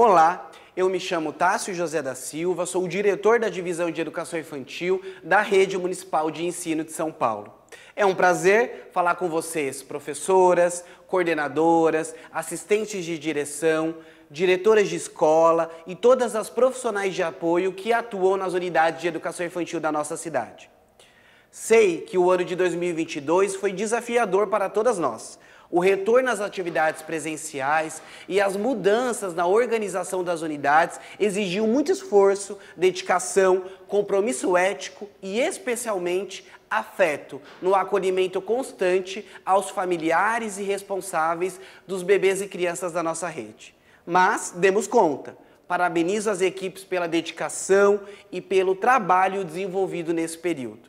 Olá, eu me chamo Tássio José da Silva, sou o diretor da Divisão de Educação Infantil da Rede Municipal de Ensino de São Paulo. É um prazer falar com vocês, professoras, coordenadoras, assistentes de direção, diretoras de escola e todas as profissionais de apoio que atuam nas unidades de educação infantil da nossa cidade. Sei que o ano de 2022 foi desafiador para todas nós, o retorno às atividades presenciais e as mudanças na organização das unidades exigiu muito esforço, dedicação, compromisso ético e, especialmente, afeto no acolhimento constante aos familiares e responsáveis dos bebês e crianças da nossa rede. Mas demos conta. Parabenizo as equipes pela dedicação e pelo trabalho desenvolvido nesse período.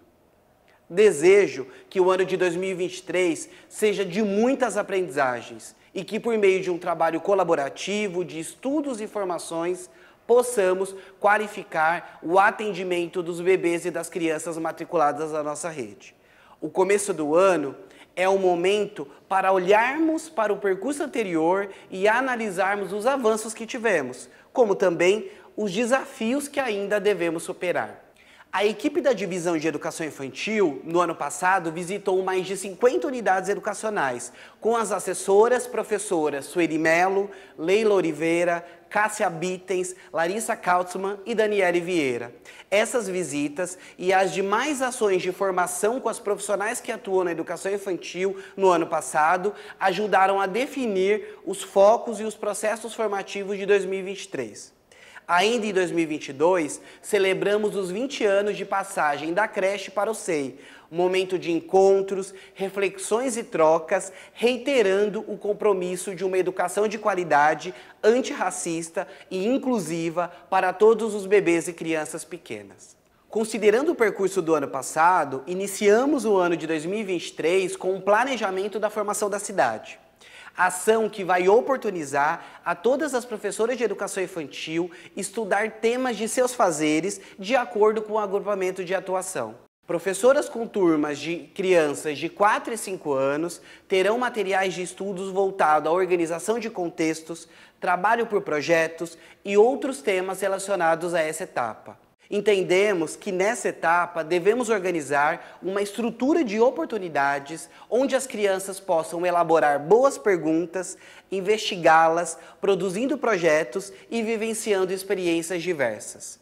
Desejo que o ano de 2023 seja de muitas aprendizagens e que, por meio de um trabalho colaborativo, de estudos e formações, possamos qualificar o atendimento dos bebês e das crianças matriculadas na nossa rede. O começo do ano é o momento para olharmos para o percurso anterior e analisarmos os avanços que tivemos, como também os desafios que ainda devemos superar. A equipe da Divisão de Educação Infantil, no ano passado, visitou mais de 50 unidades educacionais, com as assessoras professoras Sueli Melo, Leila Oliveira, Cássia Bittens, Larissa Kautzmann e Daniele Vieira. Essas visitas e as demais ações de formação com as profissionais que atuam na educação infantil no ano passado ajudaram a definir os focos e os processos formativos de 2023. Ainda em 2022, celebramos os 20 anos de passagem da creche para o SEI, momento de encontros, reflexões e trocas, reiterando o compromisso de uma educação de qualidade, antirracista e inclusiva para todos os bebês e crianças pequenas. Considerando o percurso do ano passado, iniciamos o ano de 2023 com o um planejamento da formação da cidade. Ação que vai oportunizar a todas as professoras de educação infantil estudar temas de seus fazeres de acordo com o agrupamento de atuação. Professoras com turmas de crianças de 4 e 5 anos terão materiais de estudos voltados à organização de contextos, trabalho por projetos e outros temas relacionados a essa etapa. Entendemos que nessa etapa devemos organizar uma estrutura de oportunidades onde as crianças possam elaborar boas perguntas, investigá-las, produzindo projetos e vivenciando experiências diversas.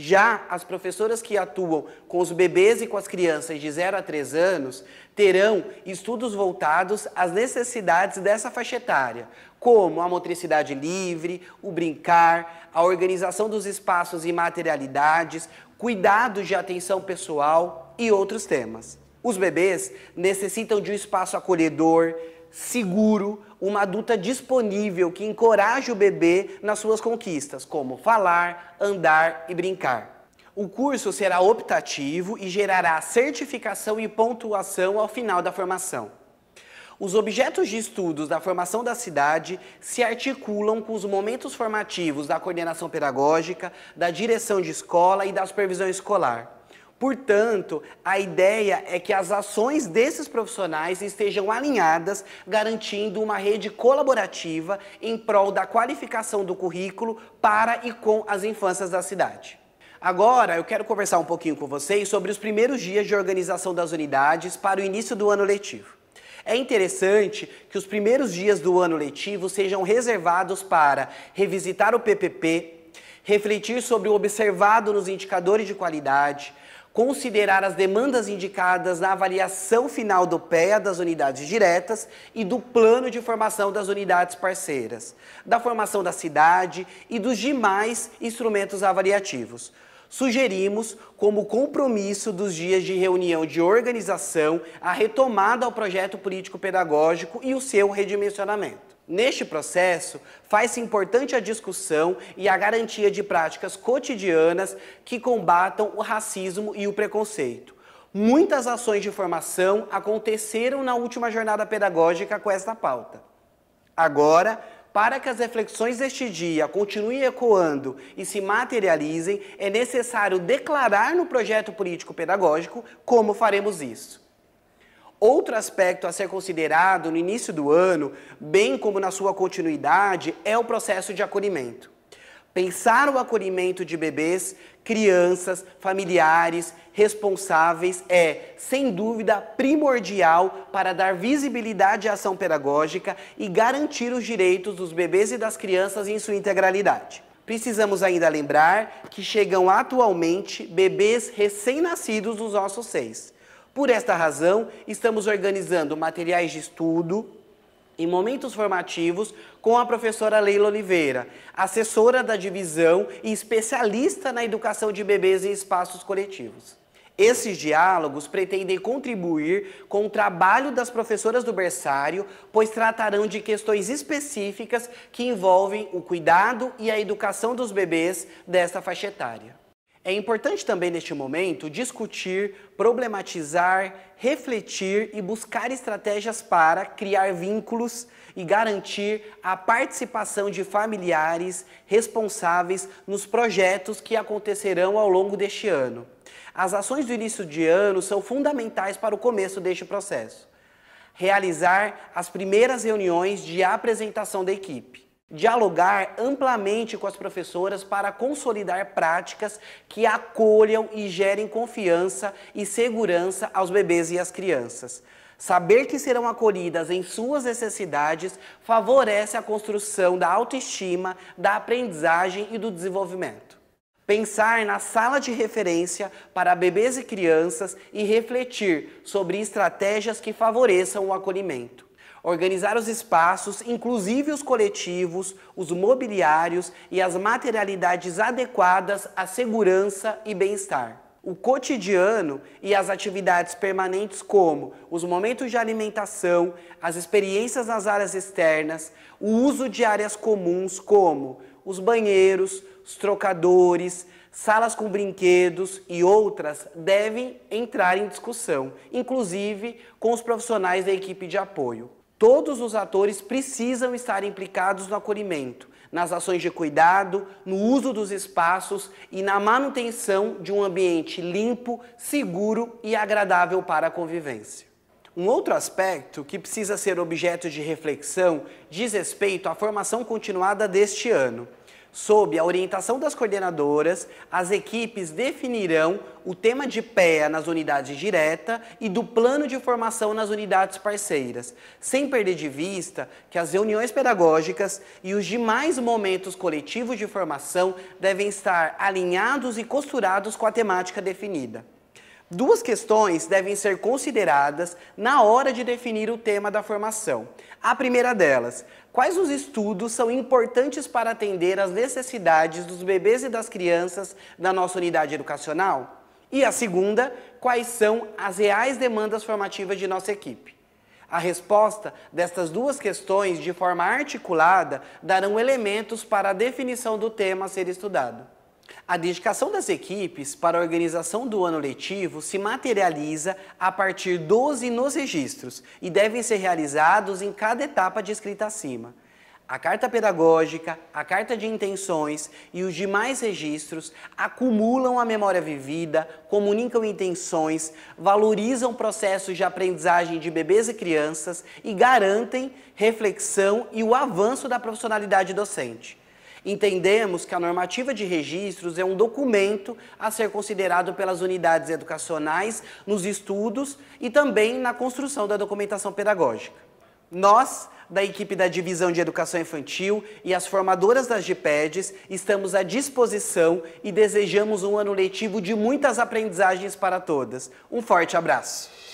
Já as professoras que atuam com os bebês e com as crianças de 0 a 3 anos terão estudos voltados às necessidades dessa faixa etária, como a motricidade livre, o brincar, a organização dos espaços e materialidades, cuidados de atenção pessoal e outros temas. Os bebês necessitam de um espaço acolhedor, seguro, uma adulta disponível que encoraje o bebê nas suas conquistas, como falar, andar e brincar. O curso será optativo e gerará certificação e pontuação ao final da formação. Os objetos de estudos da formação da cidade se articulam com os momentos formativos da coordenação pedagógica, da direção de escola e da supervisão escolar. Portanto, a ideia é que as ações desses profissionais estejam alinhadas, garantindo uma rede colaborativa em prol da qualificação do currículo para e com as infâncias da cidade. Agora eu quero conversar um pouquinho com vocês sobre os primeiros dias de organização das unidades para o início do ano letivo. É interessante que os primeiros dias do ano letivo sejam reservados para revisitar o PPP, refletir sobre o observado nos indicadores de qualidade, considerar as demandas indicadas na avaliação final do PEA das unidades diretas e do plano de formação das unidades parceiras, da formação da cidade e dos demais instrumentos avaliativos sugerimos como compromisso dos dias de reunião de organização a retomada ao projeto político-pedagógico e o seu redimensionamento. Neste processo, faz-se importante a discussão e a garantia de práticas cotidianas que combatam o racismo e o preconceito. Muitas ações de formação aconteceram na última jornada pedagógica com esta pauta. Agora, para que as reflexões deste dia continuem ecoando e se materializem, é necessário declarar no projeto político-pedagógico como faremos isso. Outro aspecto a ser considerado no início do ano, bem como na sua continuidade, é o processo de acolhimento. Pensar o acolhimento de bebês, crianças, familiares, responsáveis é, sem dúvida, primordial para dar visibilidade à ação pedagógica e garantir os direitos dos bebês e das crianças em sua integralidade. Precisamos ainda lembrar que chegam atualmente bebês recém-nascidos nos nossos seis por esta razão, estamos organizando materiais de estudo em momentos formativos com a professora Leila Oliveira, assessora da divisão e especialista na educação de bebês em espaços coletivos. Esses diálogos pretendem contribuir com o trabalho das professoras do berçário, pois tratarão de questões específicas que envolvem o cuidado e a educação dos bebês desta faixa etária. É importante também neste momento discutir, problematizar, refletir e buscar estratégias para criar vínculos e garantir a participação de familiares responsáveis nos projetos que acontecerão ao longo deste ano. As ações do início de ano são fundamentais para o começo deste processo. Realizar as primeiras reuniões de apresentação da equipe dialogar amplamente com as professoras para consolidar práticas que acolham e gerem confiança e segurança aos bebês e às crianças. Saber que serão acolhidas em suas necessidades favorece a construção da autoestima, da aprendizagem e do desenvolvimento. Pensar na sala de referência para bebês e crianças e refletir sobre estratégias que favoreçam o acolhimento organizar os espaços, inclusive os coletivos, os mobiliários e as materialidades adequadas à segurança e bem-estar. O cotidiano e as atividades permanentes, como os momentos de alimentação, as experiências nas áreas externas, o uso de áreas comuns, como os banheiros, os trocadores, salas com brinquedos e outras, devem entrar em discussão, inclusive com os profissionais da equipe de apoio. Todos os atores precisam estar implicados no acolhimento, nas ações de cuidado, no uso dos espaços e na manutenção de um ambiente limpo, seguro e agradável para a convivência. Um outro aspecto que precisa ser objeto de reflexão diz respeito à formação continuada deste ano. Sob a orientação das coordenadoras, as equipes definirão o tema de PEA nas unidades direta e do plano de formação nas unidades parceiras, sem perder de vista que as reuniões pedagógicas e os demais momentos coletivos de formação devem estar alinhados e costurados com a temática definida. Duas questões devem ser consideradas na hora de definir o tema da formação. A primeira delas, quais os estudos são importantes para atender às necessidades dos bebês e das crianças da nossa unidade educacional? E a segunda, quais são as reais demandas formativas de nossa equipe? A resposta destas duas questões, de forma articulada, darão elementos para a definição do tema a ser estudado. A dedicação das equipes para a organização do ano letivo se materializa a partir dos nos registros e devem ser realizados em cada etapa descrita acima. A carta pedagógica, a carta de intenções e os demais registros acumulam a memória vivida, comunicam intenções, valorizam processos de aprendizagem de bebês e crianças e garantem reflexão e o avanço da profissionalidade docente. Entendemos que a normativa de registros é um documento a ser considerado pelas unidades educacionais nos estudos e também na construção da documentação pedagógica. Nós, da equipe da Divisão de Educação Infantil e as formadoras das GPEDs, estamos à disposição e desejamos um ano letivo de muitas aprendizagens para todas. Um forte abraço!